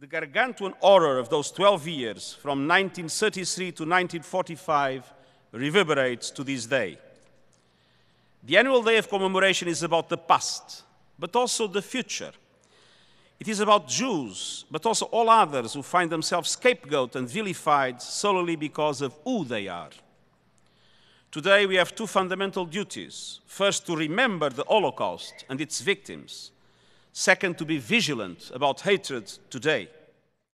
The gargantuan horror of those 12 years, from 1933 to 1945, reverberates to this day. The annual day of commemoration is about the past, but also the future. It is about Jews, but also all others who find themselves scapegoat and vilified solely because of who they are. Today, we have two fundamental duties. First, to remember the Holocaust and its victims Second, to be vigilant about hatred today.